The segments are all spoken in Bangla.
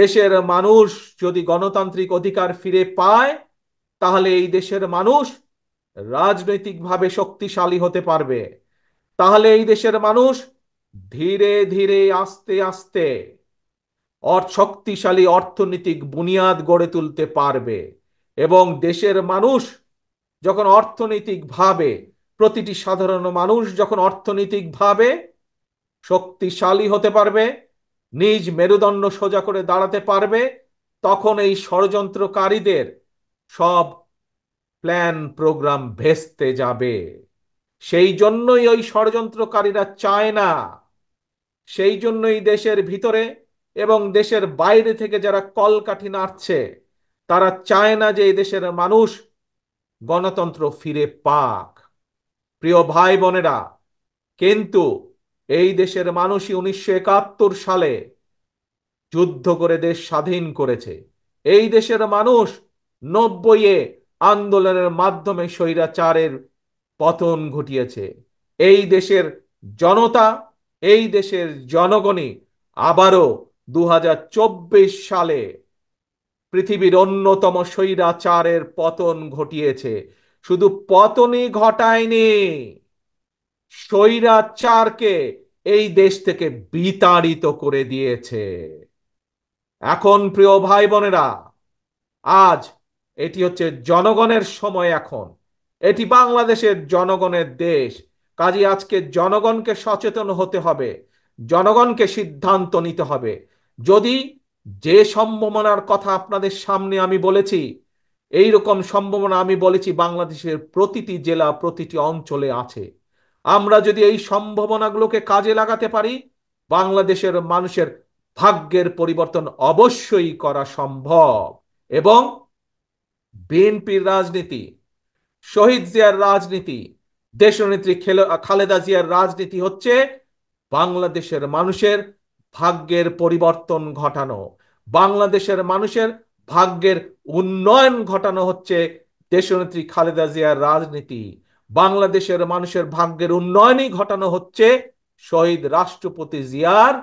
দেশের মানুষ যদি গণতান্ত্রিক অধিকার ফিরে পায় তাহলে এই দেশের মানুষ রাজনৈতিকভাবে শক্তিশালী হতে পারবে তাহলে এই দেশের মানুষ ধীরে ধীরে আস্তে আস্তে শক্তিশালী অর্থনৈতিক বুনিয়াদ গড়ে তুলতে পারবে এবং দেশের মানুষ যখন অর্থনৈতিকভাবে প্রতিটি সাধারণ মানুষ যখন অর্থনৈতিকভাবে শক্তিশালী হতে পারবে নিজ মেরুদণ্ড সোজা করে দাঁড়াতে পারবে তখন এই ষড়যন্ত্রকারীদের সব প্ল্যান প্রোগ্রাম ভেস্তে যাবে সেই জন্যই ওই ষড়যন্ত্রকারীরা চায় না সেই জন্যই দেশের ভিতরে এবং দেশের বাইরে থেকে যারা কলকাঠি নাড়ছে তারা চায় না যে এই দেশের মানুষ গণতন্ত্র ফিরে পাক প্রিয় ভাই বোনেরা কিন্তু এই দেশের মানুষই উনিশশো একাত্তর সালে যুদ্ধ করে দেশ স্বাধীন করেছে এই দেশের মানুষ নব্বইয়ে আন্দোলনের মাধ্যমে স্বৈরাচারের পতন ঘটিয়েছে এই দেশের জনতা এই দেশের জনগণই আবারও দু সালে পৃথিবীর অন্যতম স্বৈরাচারের পতন ঘটিয়েছে শুধু পতনই ঘটায়নি স্বৈরাচারকে এই দেশ থেকে বিতাড়িত করে দিয়েছে এখন প্রিয় ভাই বোনেরা আজ এটি হচ্ছে জনগণের সময় এখন এটি বাংলাদেশের জনগণের দেশ কাজে আজকে জনগণকে সচেতন হতে হবে জনগণকে সিদ্ধান্ত নিতে হবে যদি যে সম্ভাবনার কথা আপনাদের সামনে আমি বলেছি এই রকম সম্ভাবনা আমি বলেছি বাংলাদেশের প্রতিটি জেলা প্রতিটি অঞ্চলে আছে আমরা যদি এই সম্ভাবনাগুলোকে কাজে লাগাতে পারি বাংলাদেশের মানুষের ভাগ্যের পরিবর্তন অবশ্যই করা সম্ভব এবং বিএনপির রাজনীতি শহীদ জিয়ার রাজনীতি দেশনেত্রী খালেদা জিয়ার রাজনীতি হচ্ছে বাংলাদেশের মানুষের ভাগ্যের পরিবর্তন ঘটানো বাংলাদেশের মানুষের ভাগ্যের উন্নয়ন ঘটানো হচ্ছে দেশনেত্রী খালেদা জিয়ার রাজনীতি বাংলাদেশের মানুষের ভাগ্যের উন্নয়নই ঘটানো হচ্ছে শহীদ রাষ্ট্রপতি জিয়ার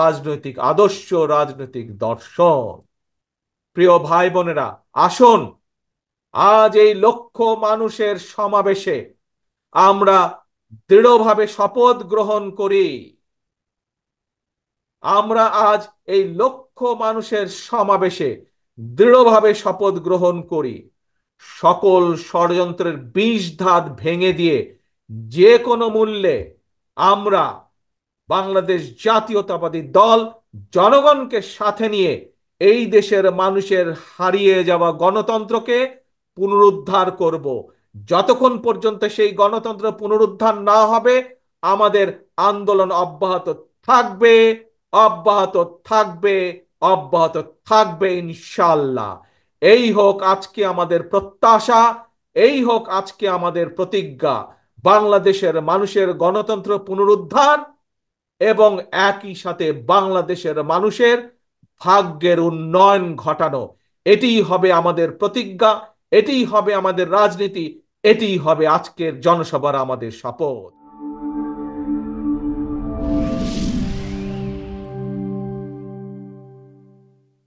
রাজনৈতিক আদর্শ রাজনৈতিক দর্শন প্রিয় ভাই বোনেরা আসুন আজ এই লক্ষ মানুষের সমাবেশে আমরা দৃঢ়ভাবে শপথ গ্রহণ করি আমরা আজ এই লক্ষ মানুষের সমাবেশে দৃঢ়ভাবে শপথ গ্রহণ করি সকল ষড়যন্ত্রের বিষ ধাত ভেঙে দিয়ে যে কোনো মূল্যে আমরা বাংলাদেশ জাতীয়তাবাদী দল জনগণকে সাথে নিয়ে এই দেশের মানুষের হারিয়ে যাওয়া গণতন্ত্রকে পুনরুদ্ধার করব যতক্ষণ পর্যন্ত সেই গণতন্ত্র পুনরুদ্ধার না হবে আমাদের আন্দোলন অব্যাহত থাকবে অব্যাহত থাকবে অব্যাহত থাকবে ইনশাল্লাহ এই হোক আজকে আমাদের প্রত্যাশা এই হোক আজকে আমাদের প্রতিজ্ঞা বাংলাদেশের মানুষের গণতন্ত্র পুনরুদ্ধার এবং একই সাথে বাংলাদেশের মানুষের ভাগ্যের উন্নয়ন ঘটানো এটিই হবে আমাদের প্রতিজ্ঞা এটিই হবে আমাদের রাজনীতি এটিই হবে আজকের জনসভার আমাদের শপথ